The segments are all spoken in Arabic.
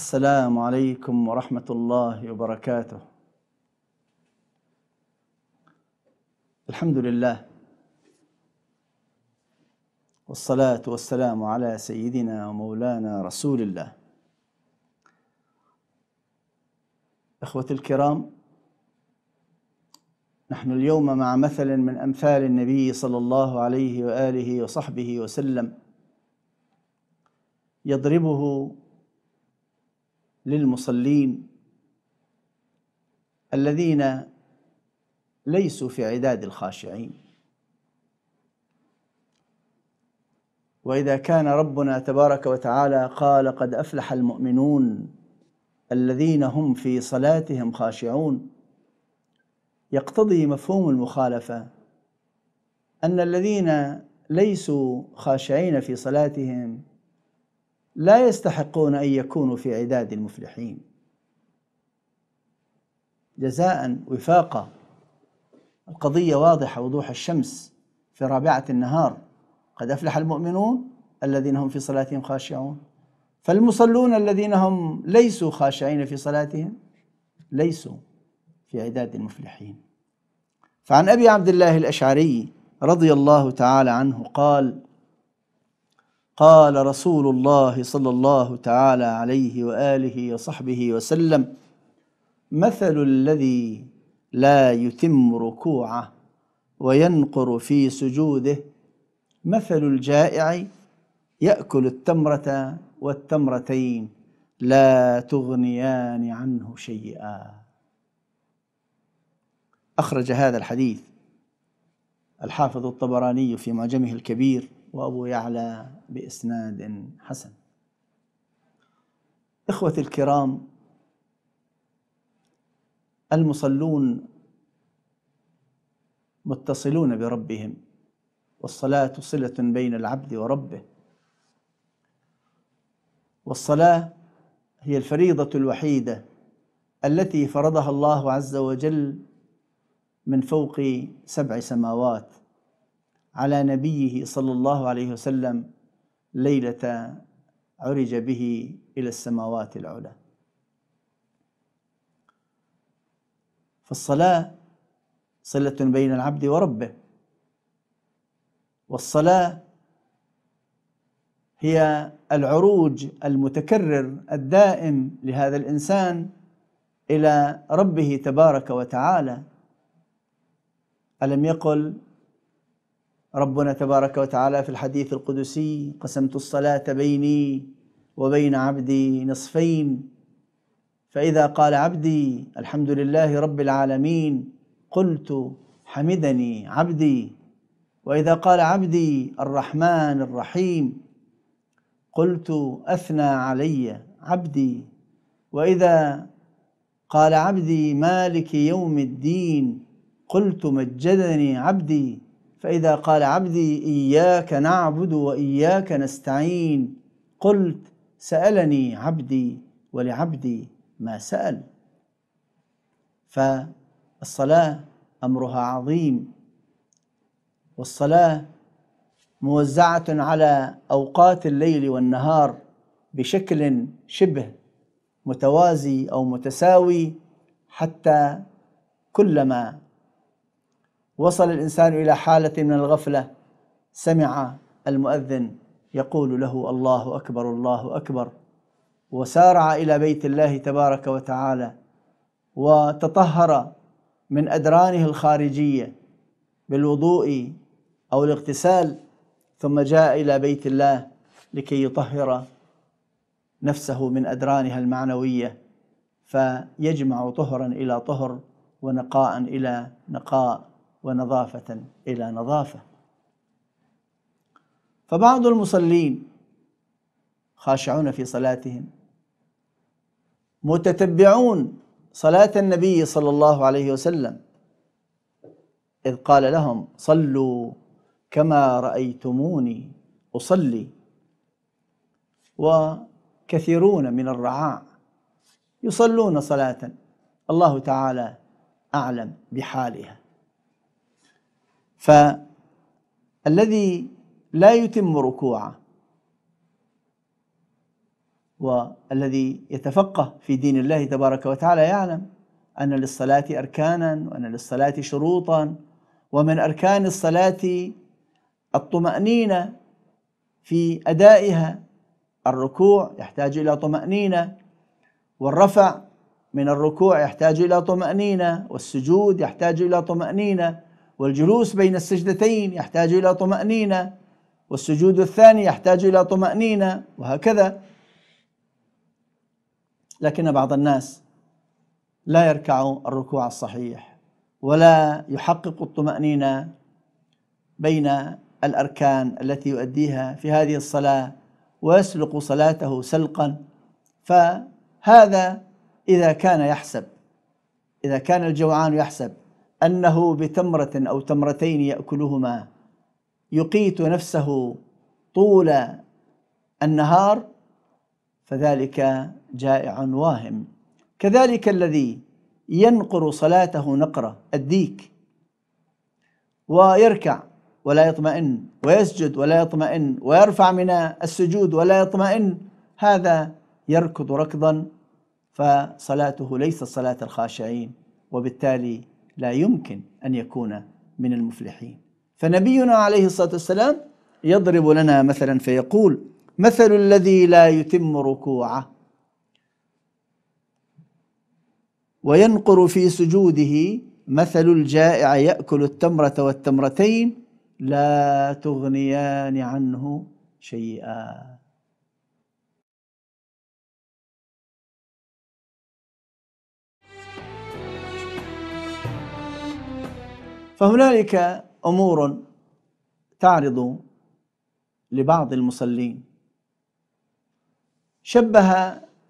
السلام عليكم ورحمة الله وبركاته الحمد لله والصلاة والسلام على سيدنا ومولانا رسول الله إخوتي الكرام نحن اليوم مع مثل من أمثال النبي صلى الله عليه وآله وصحبه وسلم يضربه للمصلين الذين ليسوا في عداد الخاشعين واذا كان ربنا تبارك وتعالى قال قد افلح المؤمنون الذين هم في صلاتهم خاشعون يقتضي مفهوم المخالفه ان الذين ليسوا خاشعين في صلاتهم لا يستحقون أن يكونوا في عداد المفلحين جزاء وفاقا القضية واضحة وضوح الشمس في رابعة النهار قد أفلح المؤمنون الذين هم في صلاتهم خاشعون فالمصلون الذين هم ليسوا خاشعين في صلاتهم ليسوا في عداد المفلحين فعن أبي عبد الله الأشعري رضي الله تعالى عنه قال قال رسول الله صلى الله تعالى عليه واله وصحبه وسلم مثل الذي لا يتم ركوعه وينقر في سجوده مثل الجائع ياكل التمره والتمرتين لا تغنيان عنه شيئا اخرج هذا الحديث الحافظ الطبراني في معجمه الكبير وابو يعلى بإسناد حسن إخوتي الكرام المصلون متصلون بربهم والصلاة صلة بين العبد وربه والصلاة هي الفريضة الوحيدة التي فرضها الله عز وجل من فوق سبع سماوات على نبيه صلى الله عليه وسلم ليلة عرج به إلى السماوات العلى فالصلاة صلة بين العبد وربه والصلاة هي العروج المتكرر الدائم لهذا الإنسان إلى ربه تبارك وتعالى ألم يقل ربنا تبارك وتعالى في الحديث القدسي قسمت الصلاة بيني وبين عبدي نصفين فإذا قال عبدي الحمد لله رب العالمين قلت حمدني عبدي وإذا قال عبدي الرحمن الرحيم قلت أثنى علي عبدي وإذا قال عبدي مالك يوم الدين قلت مجدني عبدي فإذا قال عبدي إياك نعبد وإياك نستعين قلت سألني عبدي ولعبدي ما سأل فالصلاة أمرها عظيم والصلاة موزعة على أوقات الليل والنهار بشكل شبه متوازي أو متساوي حتى كلما وصل الإنسان إلى حالة من الغفلة سمع المؤذن يقول له الله أكبر الله أكبر وسارع إلى بيت الله تبارك وتعالى وتطهر من أدرانه الخارجية بالوضوء أو الاغتسال ثم جاء إلى بيت الله لكي يطهر نفسه من أدرانها المعنوية فيجمع طهرا إلى طهر ونقاء إلى نقاء ونظافة إلى نظافة فبعض المصلين خاشعون في صلاتهم متتبعون صلاة النبي صلى الله عليه وسلم إذ قال لهم صلوا كما رأيتموني أصلي وكثيرون من الرعاع يصلون صلاة الله تعالى أعلم بحالها فالذي لا يتم ركوعه والذي يتفقه في دين الله تبارك وتعالى يعلم أن للصلاة أركانا وأن للصلاة شروطا ومن أركان الصلاة الطمأنينة في أدائها الركوع يحتاج إلى طمأنينة والرفع من الركوع يحتاج إلى طمأنينة والسجود يحتاج إلى طمأنينة والجلوس بين السجدتين يحتاج إلى طمأنينة والسجود الثاني يحتاج إلى طمأنينة وهكذا لكن بعض الناس لا يركع الركوع الصحيح ولا يحقق الطمأنينة بين الأركان التي يؤديها في هذه الصلاة ويسلق صلاته سلقا فهذا إذا كان يحسب إذا كان الجوعان يحسب أنه بتمرة أو تمرتين يأكلهما يقيت نفسه طول النهار فذلك جائع واهم كذلك الذي ينقر صلاته نقرة الديك ويركع ولا يطمئن ويسجد ولا يطمئن ويرفع من السجود ولا يطمئن هذا يركض ركضا فصلاته ليست صلاة الخاشعين وبالتالي لا يمكن أن يكون من المفلحين فنبينا عليه الصلاة والسلام يضرب لنا مثلا فيقول مثل الذي لا يتم ركوعه وينقر في سجوده مثل الجائع يأكل التمرة والتمرتين لا تغنيان عنه شيئا فهنالك امور تعرض لبعض المصلين شبه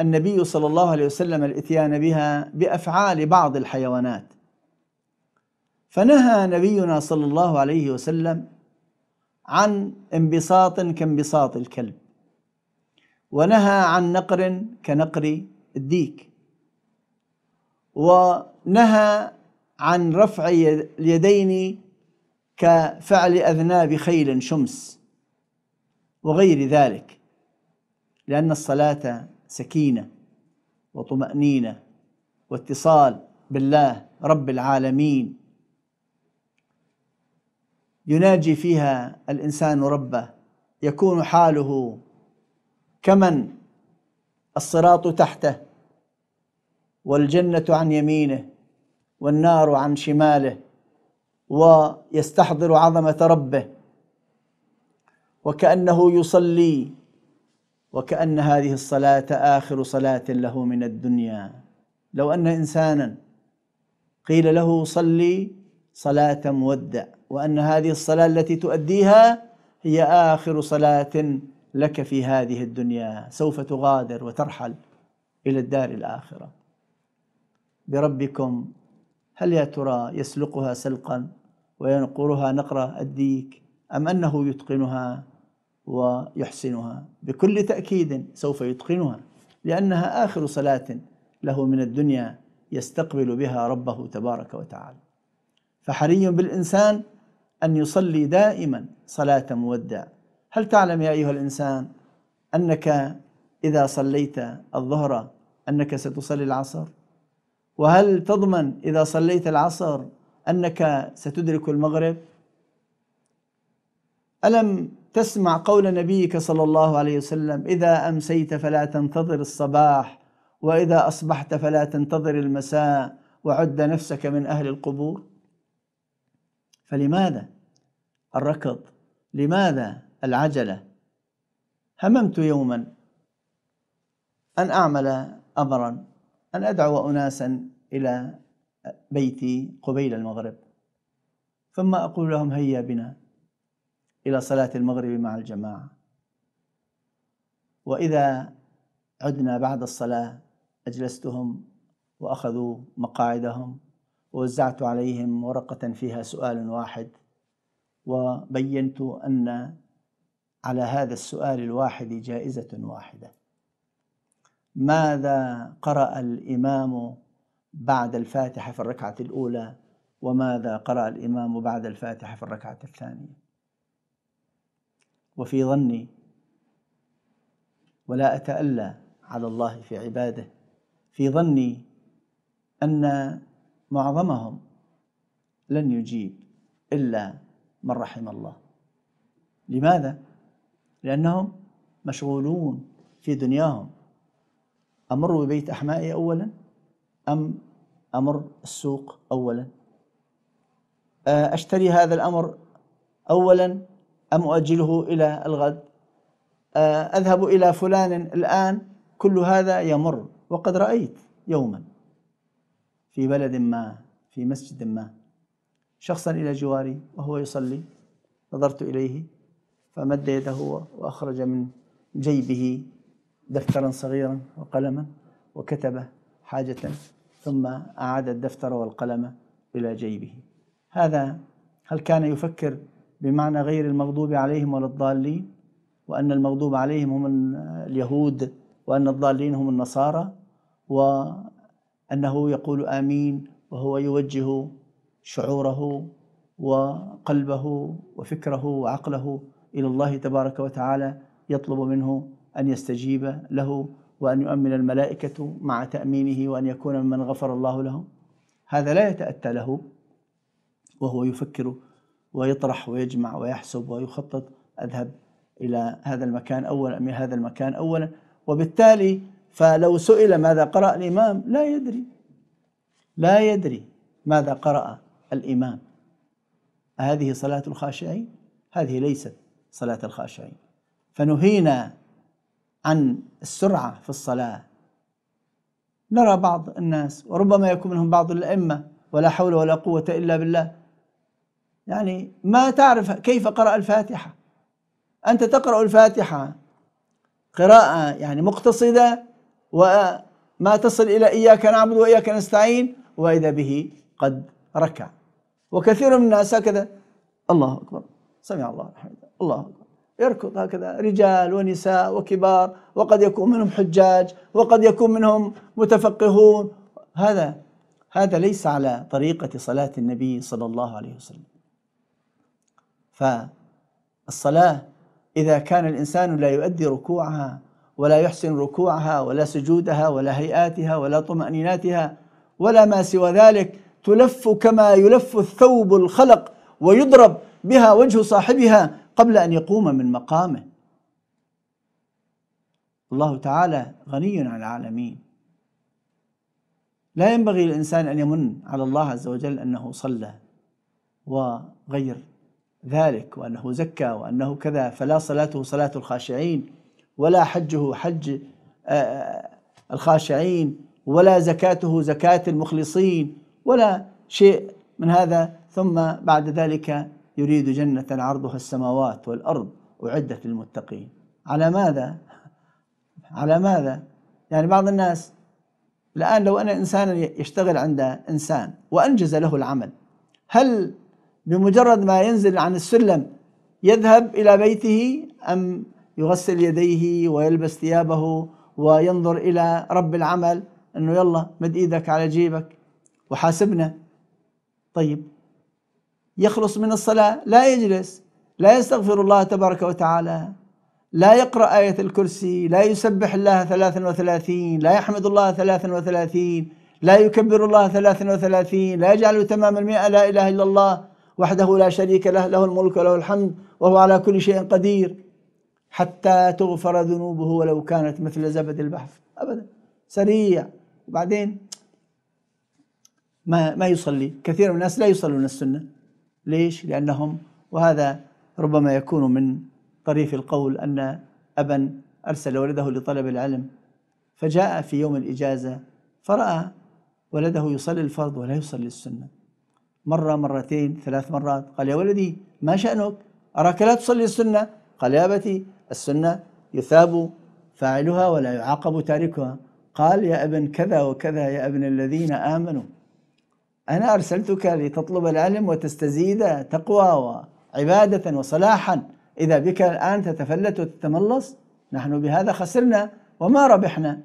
النبي صلى الله عليه وسلم الاتيان بها بافعال بعض الحيوانات فنهى نبينا صلى الله عليه وسلم عن انبساط كانبساط الكلب ونهى عن نقر كنقر الديك ونهى عن رفع اليدين كفعل أذناب خيل شمس وغير ذلك لأن الصلاة سكينة وطمأنينة واتصال بالله رب العالمين يناجي فيها الإنسان ربه يكون حاله كمن الصراط تحته والجنة عن يمينه والنار عن شماله ويستحضر عظمه ربه وكانه يصلي وكان هذه الصلاه اخر صلاه له من الدنيا لو ان انسانا قيل له صلي صلاه مودع وان هذه الصلاه التي تؤديها هي اخر صلاه لك في هذه الدنيا سوف تغادر وترحل الى الدار الاخره بربكم هل يا ترى يسلقها سلقا وينقرها نقر الديك أم أنه يتقنها ويحسنها بكل تأكيد سوف يتقنها لأنها آخر صلاة له من الدنيا يستقبل بها ربه تبارك وتعالى فحري بالإنسان أن يصلي دائما صلاة مودع هل تعلم يا أيها الإنسان أنك إذا صليت الظهر أنك ستصلي العصر وهل تضمن إذا صليت العصر أنك ستدرك المغرب ألم تسمع قول نبيك صلى الله عليه وسلم إذا أمسيت فلا تنتظر الصباح وإذا أصبحت فلا تنتظر المساء وعد نفسك من أهل القبور فلماذا الركض لماذا العجلة هممت يوما أن أعمل أمرا أن أدعو أناسا إلى بيتي قبيل المغرب ثم أقول لهم هيا بنا إلى صلاة المغرب مع الجماعة وإذا عدنا بعد الصلاة أجلستهم وأخذوا مقاعدهم ووزعت عليهم ورقة فيها سؤال واحد وبينت أن على هذا السؤال الواحد جائزة واحدة ماذا قرأ الإمام بعد الفاتحة في الركعة الأولى وماذا قرأ الإمام بعد الفاتحة في الركعة الثانية وفي ظني ولا أتألى على الله في عباده في ظني أن معظمهم لن يجيب إلا من رحم الله لماذا؟ لأنهم مشغولون في دنياهم أمر ببيت أحمائي أولا أم أمر السوق أولا أه، أشتري هذا الأمر أولا أم أؤجله إلى الغد أه، أذهب إلى فلان الآن كل هذا يمر وقد رأيت يوما في بلد ما في مسجد ما شخصا إلى جواري وهو يصلي نظرت إليه فمد يده وأخرج من جيبه دفترا صغيرا وقلما وكتب حاجة ثم أعاد الدفتر والقلم إلى جيبه هذا هل كان يفكر بمعنى غير المغضوب عليهم ولا الضالين وأن المغضوب عليهم هم اليهود وأن الضالين هم النصارى وأنه يقول آمين وهو يوجه شعوره وقلبه وفكره وعقله إلى الله تبارك وتعالى يطلب منه أن يستجيب له وأن يؤمن الملائكة مع تأمينه وأن يكون ممن غفر الله له هذا لا يتأتى له وهو يفكر ويطرح ويجمع ويحسب ويخطط أذهب إلى هذا المكان أولا أم هذا المكان أولا وبالتالي فلو سئل ماذا قرأ الإمام لا يدري لا يدري ماذا قرأ الإمام هذه صلاة الخاشعين هذه ليست صلاة الخاشعين فنهينا عن السرعة في الصلاة نرى بعض الناس وربما يكون منهم بعض الأئمة ولا حول ولا قوة إلا بالله يعني ما تعرف كيف قرأ الفاتحة أنت تقرأ الفاتحة قراءة يعني مقتصدة وما تصل إلى إياك نعبد وإياك نستعين وإذا به قد ركع وكثير من الناس هكذا الله أكبر سمع الله الحمد الله أكبر يركض هكذا رجال ونساء وكبار وقد يكون منهم حجاج وقد يكون منهم متفقهون هذا هذا ليس على طريقة صلاة النبي صلى الله عليه وسلم فالصلاة إذا كان الإنسان لا يؤدي ركوعها ولا يحسن ركوعها ولا سجودها ولا هيئاتها ولا طمأنيناتها ولا ما سوى ذلك تلف كما يلف الثوب الخلق ويضرب بها وجه صاحبها قبل أن يقوم من مقامه الله تعالى غني عن العالمين لا ينبغي للإنسان أن يمن على الله عز وجل أنه صلى وغير ذلك وأنه زكى وأنه كذا فلا صلاته صلاة الخاشعين ولا حجه حج آه، آه، الخاشعين ولا زكاته زكاة المخلصين ولا شيء من هذا ثم بعد ذلك يريد جنة عرضها السماوات والأرض أعدت للمتقين على ماذا؟ على ماذا؟ يعني بعض الناس الآن لو أن إنسانا يشتغل عند إنسان وأنجز له العمل هل بمجرد ما ينزل عن السلم يذهب إلى بيته أم يغسل يديه ويلبس ثيابه وينظر إلى رب العمل أنه يلا مد إيدك على جيبك وحاسبنا طيب يخلص من الصلاة لا يجلس لا يستغفر الله تبارك وتعالى لا يقرأ آية الكرسي لا يسبح الله ثلاثا وثلاثين لا يحمد الله ثلاثا وثلاثين لا يكبر الله ثلاثا وثلاثين لا يجعل تمام المئة لا إله إلا الله وحده لا شريك له له الملك وله الحمد وهو على كل شيء قدير حتى تغفر ذنوبه ولو كانت مثل زبد البحر أبدا سريع وبعدين ما ما يصلي كثير من الناس لا يصلون السنه ليش؟ لأنهم وهذا ربما يكون من طريف القول أن أبا أرسل ولده لطلب العلم فجاء في يوم الإجازة فرأى ولده يصلي الفرض ولا يصلي السنة مرة مرتين ثلاث مرات قال يا ولدي ما شأنك أراك لا تصلي السنة قال يا أبتي السنة يثاب فاعلها ولا يعاقب تاركها قال يا ابن كذا وكذا يا ابن الذين آمنوا أنا أرسلتك لتطلب العلم وتستزيد تقوى وعبادة وصلاحا إذا بك الآن تتفلت وتتملص نحن بهذا خسرنا وما ربحنا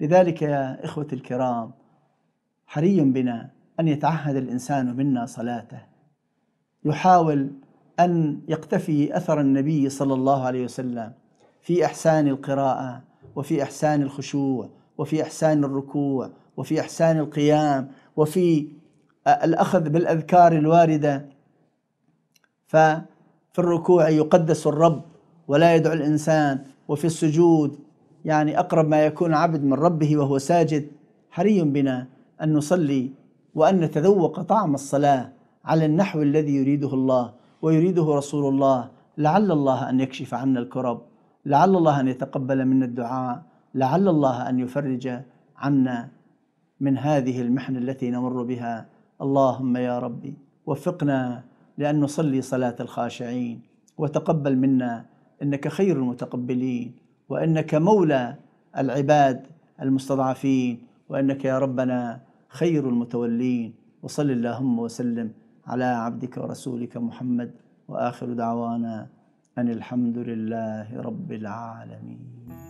لذلك يا إخوة الكرام حري بنا أن يتعهد الإنسان منا صلاته يحاول أن يقتفي أثر النبي صلى الله عليه وسلم في إحسان القراءة وفي إحسان الخشوع وفي إحسان الركوع وفي إحسان القيام وفي الأخذ بالأذكار الواردة ففي الركوع يقدس الرب ولا يدعو الإنسان وفي السجود يعني أقرب ما يكون عبد من ربه وهو ساجد حري بنا أن نصلي وأن نتذوق طعم الصلاة على النحو الذي يريده الله ويريده رسول الله لعل الله أن يكشف عنا الكرب لعل الله أن يتقبل منا الدعاء لعل الله أن يفرج عنا من هذه المحنة التي نمر بها اللهم يا ربي وفقنا لأن نصلي صلاة الخاشعين وتقبل منا إنك خير المتقبلين وإنك مولى العباد المستضعفين وإنك يا ربنا خير المتولين وصل اللهم وسلم على عبدك ورسولك محمد وآخر دعوانا أن الحمد لله رب العالمين